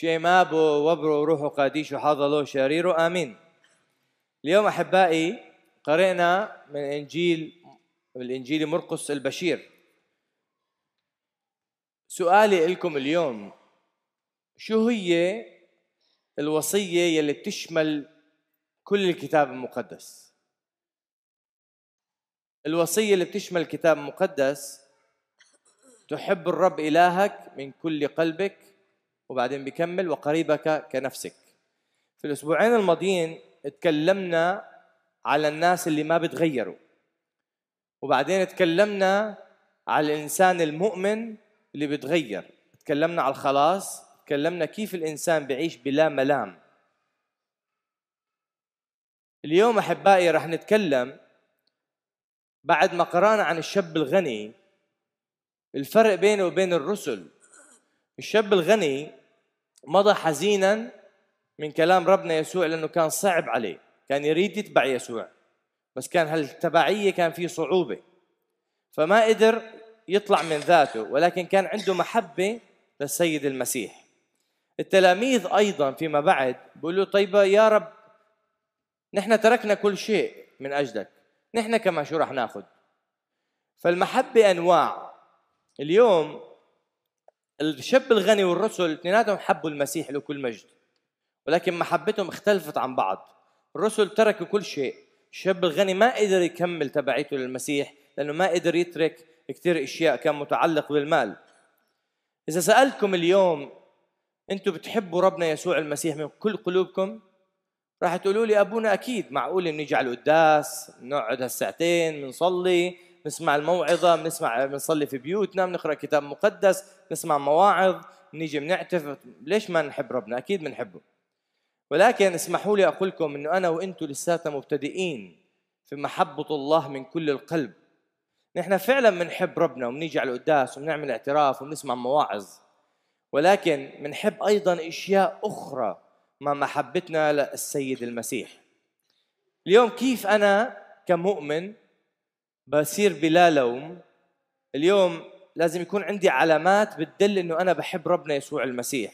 شيمابو وبرو روحه قديش وحضلو شريرو آمين اليوم أحبائي قرأنا من إنجيل الإنجيل مرقس البشير سؤالي لكم اليوم شو هي الوصية يلي بتشمل كل الكتاب المقدس الوصية اللي بتشمل الكتاب المقدس تحب الرب إلهك من كل قلبك وبعدين بيكمل وقريبك كنفسك في الأسبوعين الماضيين اتكلمنا على الناس اللي ما بتغيروا وبعدين اتكلمنا على الإنسان المؤمن اللي بتغير تكلمنا على الخلاص تكلمنا كيف الإنسان بيعيش بلا ملام اليوم أحبائي رح نتكلم بعد ما قرأنا عن الشاب الغني الفرق بينه وبين الرسل الشاب الغني مضى حزينا من كلام ربنا يسوع لانه كان صعب عليه كان يريد يتبع يسوع بس كان هالتبعيه كان في صعوبه فما قدر يطلع من ذاته ولكن كان عنده محبه للسيد المسيح التلاميذ ايضا فيما بعد بيقولوا طيب يا رب نحن تركنا كل شيء من اجلك نحن كمان شو رح ناخذ فالمحبه انواع اليوم الشاب الغني والرسل اثنيناتهم حبوا المسيح له كل مجد ولكن محبتهم اختلفت عن بعض الرسل تركوا كل شيء الشاب الغني ما قدر يكمل تبعيته للمسيح لأنه ما قدر يترك كثير أشياء كان متعلق بالمال إذا سألتكم اليوم أنتم بتحبوا ربنا يسوع المسيح من كل قلوبكم راح تقولوا لي أبونا أكيد معقول نيجي على القداس نقعد هالساعتين بنصلي نسمع الموعظة بنسمع بنصلي في بيوتنا بنقرأ كتاب مقدس بنسمع مواعظ بنيجي بنعتف ليش ما نحب ربنا أكيد بنحبه ولكن اسمحوا لي أقول لكم أنه أنا وأنتم لساتنا مبتدئين في محبة الله من كل القلب نحن فعلا بنحب ربنا وبنيجي على القداس وبنعمل اعتراف وبنسمع مواعظ ولكن بنحب أيضا أشياء أخرى مع محبتنا للسيد المسيح اليوم كيف أنا كمؤمن بصير بلا لوم اليوم لازم يكون عندي علامات بتدل انه انا بحب ربنا يسوع المسيح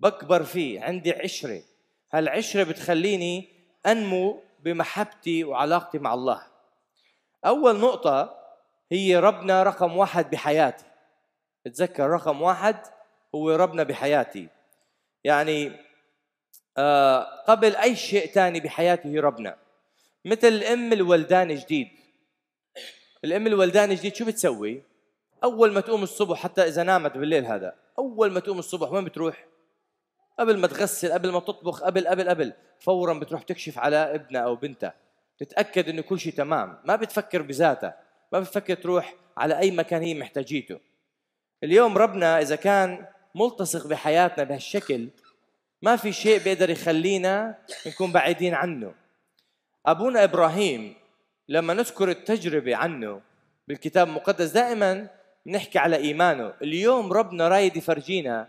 بكبر فيه عندي عشره هالعشره بتخليني انمو بمحبتي وعلاقتي مع الله اول نقطه هي ربنا رقم واحد بحياتي اتذكر رقم واحد هو ربنا بحياتي يعني آه قبل اي شيء تاني بحياتي هي ربنا مثل الام الولدان جديد الام الولدان جديد شو بتسوي؟ اول ما تقوم الصبح حتى اذا نامت بالليل هذا اول ما تقوم الصبح وين بتروح؟ قبل ما تغسل قبل ما تطبخ قبل قبل قبل فورا بتروح تكشف على ابنها او بنتها تتاكد انه كل شيء تمام ما بتفكر بذاتها ما بتفكر تروح على اي مكان هي محتاجيته اليوم ربنا اذا كان ملتصق بحياتنا بهالشكل ما في شيء بيقدر يخلينا نكون بعيدين عنه ابونا ابراهيم لما نذكر التجربة عنه بالكتاب المقدس دائما نحكي على إيمانه اليوم ربنا رايد يفرجينا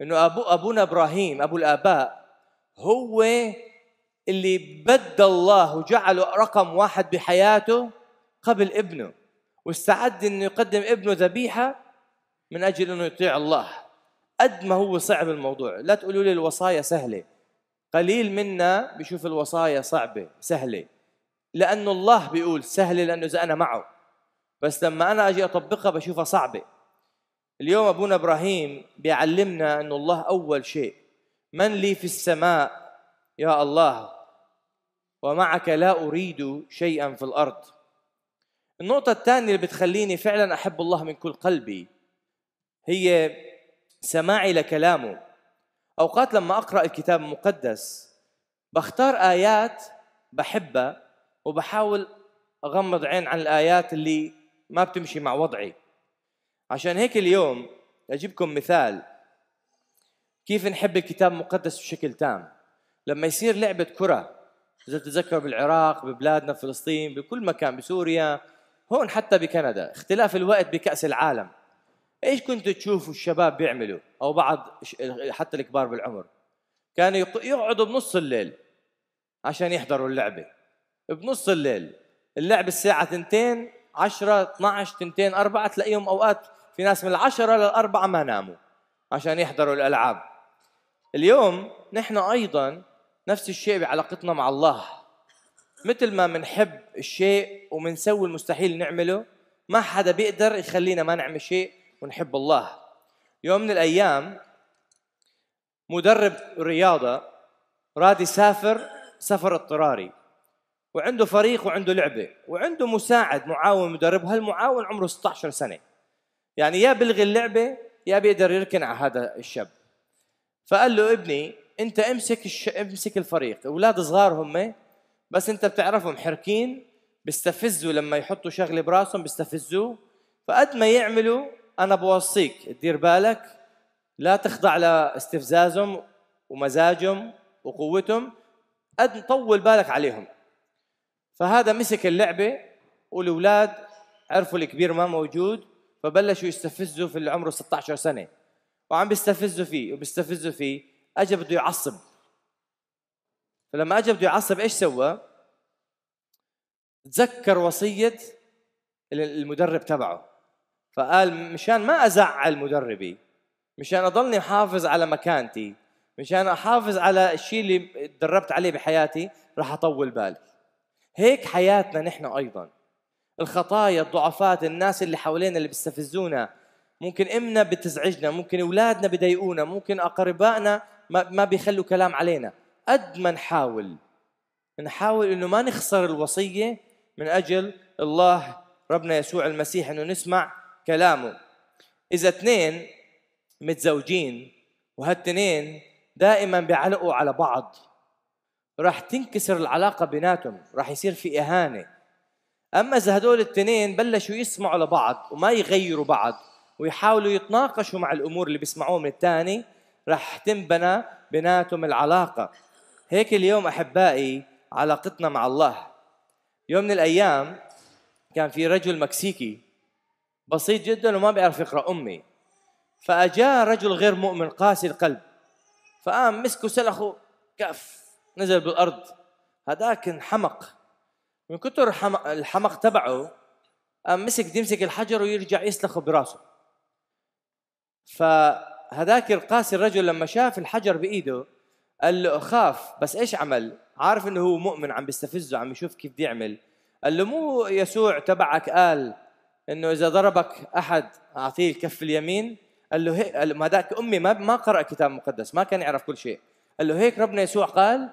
أنه أبو أبونا إبراهيم أبو الآباء هو اللي بدى الله وجعله رقم واحد بحياته قبل ابنه واستعد انه يقدم ابنه ذبيحه من اجل انه يطيع الله قد ما هو صعب الموضوع لا تقولوا لي الوصايا سهله قليل منا بيشوف الوصايا صعبه سهله لانه الله بيقول سهله لانه اذا انا معه بس لما انا اجي اطبقها بشوفها صعبه اليوم ابونا ابراهيم بيعلمنا انه الله اول شيء من لي في السماء يا الله ومعك لا اريد شيئا في الارض النقطة الثانية اللي بتخليني فعلا احب الله من كل قلبي هي سماعي لكلامه اوقات لما اقرا الكتاب المقدس بختار ايات بحبها وبحاول اغمض عين عن الايات اللي ما بتمشي مع وضعي عشان هيك اليوم اجيبكم مثال كيف نحب الكتاب المقدس بشكل تام لما يصير لعبه كره اذا بتتذكر بالعراق ببلادنا فلسطين بكل مكان بسوريا هون حتى بكندا اختلاف الوقت بكاس العالم ايش كنتوا تشوفوا الشباب بيعملوا او بعض حتى الكبار بالعمر كانوا يقعدوا بنص الليل عشان يحضروا اللعبه بنص الليل اللعب الساعة 2 10 12 2 4 تلاقيهم اوقات في ناس من العشرة للأربعة ما ناموا عشان يحضروا الألعاب اليوم نحن أيضا نفس الشيء بعلاقتنا مع الله مثل ما منحب الشيء ومنسوي المستحيل نعمله ما حدا بيقدر يخلينا ما نعمل شيء ونحب الله يوم من الأيام مدرب رياضة راد يسافر سفر اضطراري وعنده فريق وعنده لعبه وعنده مساعد معاون مدرب هالمعاون عمره 16 سنه يعني يا بلغي اللعبه يا بيقدر يركن على هذا الشاب فقال له ابني انت امسك الش... امسك الفريق اولاد صغار هم بس انت بتعرفهم حركين بيستفزوا لما يحطوا شغله براسهم بيستفزوه فقد ما يعملوا انا بوصيك دير بالك لا تخضع لاستفزازهم ومزاجهم وقوتهم قد طول بالك عليهم فهذا مسك اللعبه والاولاد عرفوا الكبير ما موجود فبلشوا يستفزوا في اللي عمره 16 سنه وعم بيستفزوا فيه وبيستفزوا فيه اجى بده يعصب فلما اجى بده يعصب ايش سوى؟ تذكر وصيه المدرب تبعه فقال مشان ما ازعل مدربي مشان اضلني محافظ على مكانتي مشان احافظ على الشيء اللي تدربت عليه بحياتي راح اطول بالي هيك حياتنا نحن ايضا الخطايا الضعفات الناس اللي حوالينا اللي بيستفزونا ممكن امنا بتزعجنا ممكن اولادنا بضايقونا ممكن اقربائنا ما بيخلوا كلام علينا قد ما نحاول نحاول انه ما نخسر الوصيه من اجل الله ربنا يسوع المسيح انه نسمع كلامه اذا اثنين متزوجين وهالتنين دائما بيعلقوا على بعض راح تنكسر العلاقة بيناتهم راح يصير في إهانة أما إذا هدول التنين بلشوا يسمعوا لبعض وما يغيروا بعض ويحاولوا يتناقشوا مع الأمور اللي بيسمعوها من الثاني راح تنبنى بيناتهم العلاقة هيك اليوم أحبائي علاقتنا مع الله يوم من الأيام كان في رجل مكسيكي بسيط جدا وما بيعرف يقرأ أمي فأجاه رجل غير مؤمن قاسي القلب فقام مسكه سلخه كف نزل بالارض هذاك انحمق من كثر الحمق تبعه قام مسك يمسك الحجر ويرجع يسلخه براسه فهذاك القاسي الرجل لما شاف الحجر بايده قال له اخاف بس ايش عمل؟ عارف انه هو مؤمن عم بيستفزه عم يشوف كيف بده يعمل قال له مو يسوع تبعك قال انه اذا ضربك احد اعطيه الكف اليمين قال له هيك قال ما ذاك امي ما ما قرأ كتاب مقدس ما كان يعرف كل شيء قال له هيك ربنا يسوع قال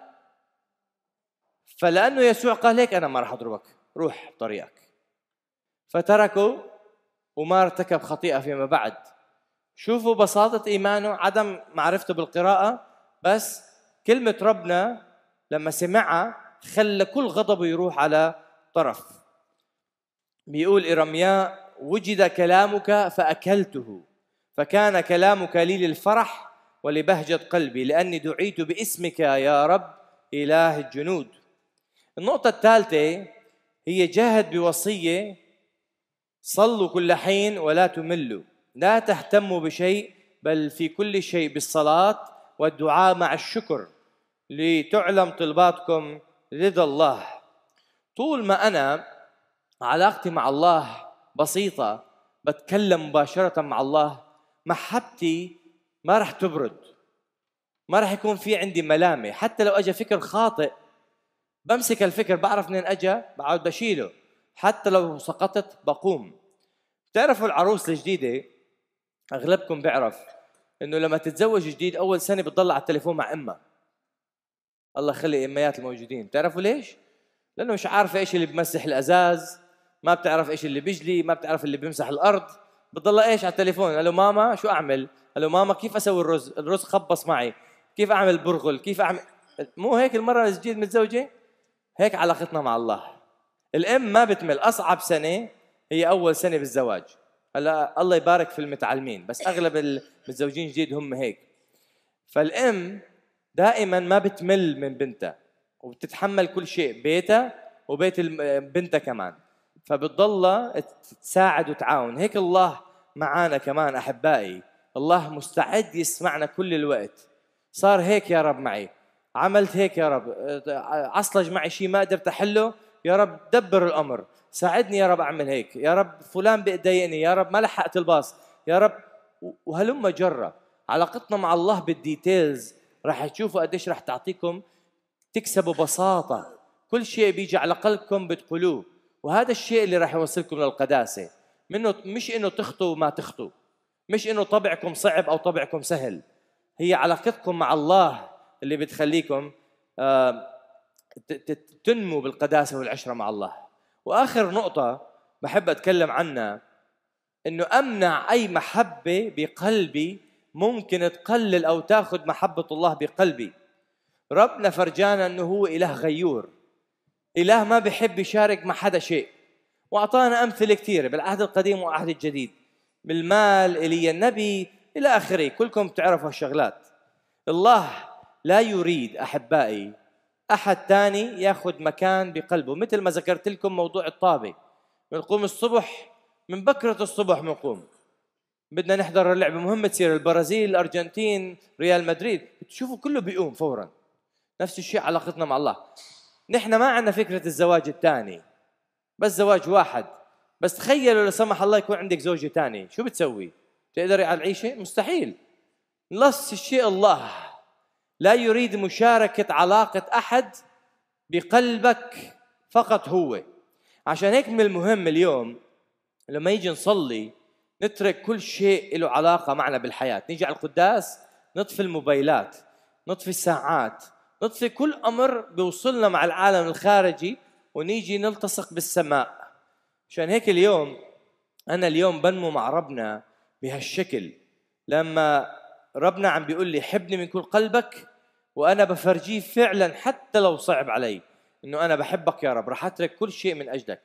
فلأنه يسوع قال هيك أنا ما راح أضربك روح طريقك فتركه وما ارتكب خطيئة فيما بعد شوفوا بساطة إيمانه عدم معرفته بالقراءة بس كلمة ربنا لما سمعها خلى كل غضبه يروح على طرف بيقول إرمياء وجد كلامك فأكلته فكان كلامك لي للفرح ولبهجة قلبي لأني دعيت باسمك يا رب إله الجنود النقطة الثالثة هي جاهد بوصية صلوا كل حين ولا تملوا لا تهتموا بشيء بل في كل شيء بالصلاة والدعاء مع الشكر لتعلم طلباتكم رضا الله طول ما أنا علاقتي مع الله بسيطة بتكلم مباشرة مع الله محبتي ما رح تبرد ما رح يكون في عندي ملامة حتى لو أجا فكر خاطئ بمسك الفكر بعرف منين اجى بقعد بشيله حتى لو سقطت بقوم بتعرفوا العروس الجديده اغلبكم بيعرف انه لما تتزوج جديد اول سنه بتضل على التليفون مع امها الله يخلي اميات الموجودين بتعرفوا ليش لانه مش عارفه ايش اللي بمسح الازاز ما بتعرف ايش اللي بيجلي ما بتعرف اللي بيمسح الارض بتضل ايش على التليفون قال له ماما شو اعمل قال له ماما كيف اسوي الرز الرز خبص معي كيف اعمل برغل كيف اعمل مو هيك المره الجديد متزوجه هيك علاقتنا مع الله الام ما بتمل اصعب سنه هي اول سنه بالزواج هلا الله يبارك في المتعلمين بس اغلب المتزوجين جديد هم هيك فالام دائما ما بتمل من بنتها وبتتحمل كل شيء بيتها وبيت بنتها كمان فبتضلها تساعد وتعاون هيك الله معانا كمان احبائي الله مستعد يسمعنا كل الوقت صار هيك يا رب معي عملت هيك يا رب عصلج معي شيء ما قدرت احله يا رب دبر الامر ساعدني يا رب اعمل هيك يا رب فلان بيضايقني يا رب ما لحقت الباص يا رب وهلم جرة علاقتنا مع الله بالديتيلز رح تشوفوا قديش رح تعطيكم تكسبوا بساطة كل شيء بيجي على قلبكم بتقولوه وهذا الشيء اللي راح يوصلكم للقداسة منه مش انه تخطوا وما تخطوا مش انه طبعكم صعب او طبعكم سهل هي علاقتكم مع الله اللي بتخليكم آه، تنمو بالقداسه والعشره مع الله واخر نقطه بحب اتكلم عنها انه امنع اي محبه بقلبي ممكن تقلل او تاخذ محبه الله بقلبي ربنا فرجانا انه هو اله غيور اله ما بحب يشارك مع حدا شيء واعطانا امثله كثيره بالعهد القديم والعهد الجديد بالمال ايليا النبي الى اخره كلكم بتعرفوا هالشغلات الله لا يريد احبائي احد ثاني ياخذ مكان بقلبه مثل ما ذكرت لكم موضوع الطابه بنقوم الصبح من بكره الصبح بنقوم بدنا نحضر اللعبه مهمه تصير البرازيل الارجنتين ريال مدريد بتشوفوا كله بيقوم فورا نفس الشيء علاقتنا مع الله نحن ما عندنا فكره الزواج الثاني بس زواج واحد بس تخيلوا لا سمح الله يكون عندك زوجة ثانية شو بتسوي؟ تقدري على العيشة؟ مستحيل نص الشيء الله لا يريد مشاركة علاقة أحد بقلبك فقط هو عشان هيك من المهم اليوم لما يجي نصلي نترك كل شيء له علاقة معنا بالحياة نيجي على القداس نطفي الموبايلات نطفي الساعات نطفي كل أمر بيوصلنا مع العالم الخارجي ونيجي نلتصق بالسماء عشان هيك اليوم أنا اليوم بنمو مع ربنا بهالشكل لما ربنا عم بيقول لي حبني من كل قلبك وانا بفرجيه فعلا حتى لو صعب علي انه انا بحبك يا رب راح اترك كل شيء من اجلك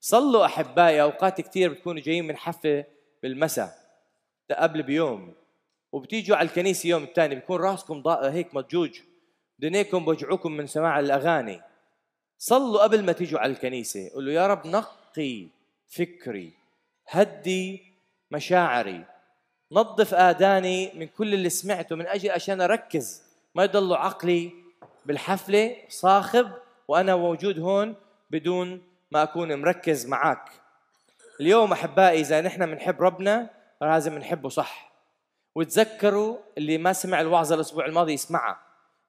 صلوا احبائي اوقات كثير بتكونوا جايين من حفله بالمساء قبل بيوم وبتيجوا على الكنيسه يوم الثاني بيكون راسكم هيك مضجوج دنيكم بوجعوكم من سماع الاغاني صلوا قبل ما تيجوا على الكنيسه قولوا يا رب نقي فكري هدي مشاعري نظف آذاني من كل اللي سمعته من أجل عشان أركز ما يضل عقلي بالحفله صاخب وانا موجود هون بدون ما اكون مركز معك اليوم احبائي اذا نحن بنحب ربنا لازم نحبه صح وتذكروا اللي ما سمع الوعظه الاسبوع الماضي يسمعها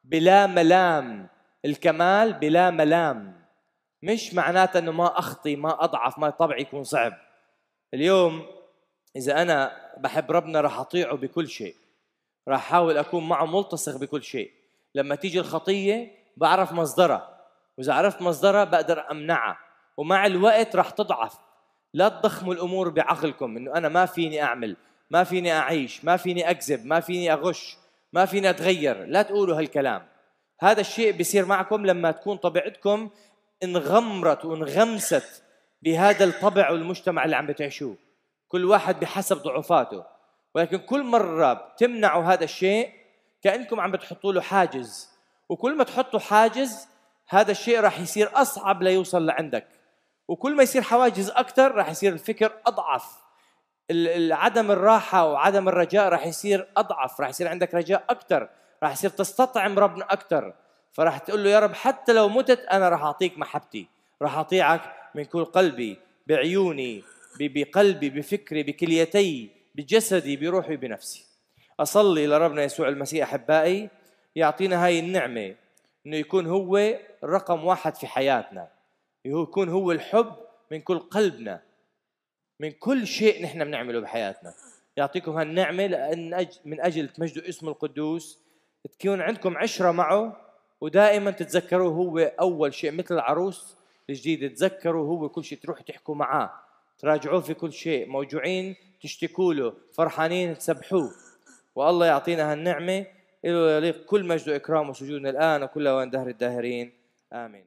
بلا ملام الكمال بلا ملام مش معناتها انه ما اخطي ما اضعف ما طبعي يكون صعب اليوم اذا انا بحب ربنا راح اطيعه بكل شيء راح احاول اكون معه ملتصق بكل شيء لما تيجي الخطيه بعرف مصدرها واذا عرفت مصدرها بقدر امنعها ومع الوقت راح تضعف لا تضخموا الامور بعقلكم انه انا ما فيني اعمل ما فيني اعيش ما فيني اكذب ما فيني اغش ما فيني اتغير لا تقولوا هالكلام هذا الشيء بيصير معكم لما تكون طبيعتكم انغمرت وانغمست بهذا الطبع والمجتمع اللي عم بتعيشوه كل واحد بحسب ضعفاته ولكن كل مرة بتمنعوا هذا الشيء كأنكم عم بتحطوا له حاجز وكل ما تحطوا حاجز هذا الشيء راح يصير أصعب ليوصل لعندك وكل ما يصير حواجز أكثر راح يصير الفكر أضعف عدم الراحة وعدم الرجاء راح يصير أضعف راح يصير عندك رجاء أكثر راح يصير تستطعم ربنا أكثر فراح تقول له يا رب حتى لو متت أنا راح أعطيك محبتي راح أطيعك من كل قلبي بعيوني بقلبي بفكري بكليتي بجسدي بروحي بنفسي أصلي لربنا يسوع المسيح أحبائي يعطينا هاي النعمة إنه يكون هو رقم واحد في حياتنا يكون هو الحب من كل قلبنا من كل شيء نحن بنعمله بحياتنا يعطيكم هالنعمة لأن من أجل تمجدوا اسمه القدوس تكون عندكم عشرة معه ودائما تتذكروا هو أول شيء مثل العروس الجديد تذكروا هو كل شيء تروحوا تحكوا معاه تراجعوه في كل شيء موجوعين تشتكوا له فرحانين تسبحوه والله يعطينا هالنعمة له يليق كل مجد وإكرام وسجودنا الآن وكل وان دهر الداهرين آمين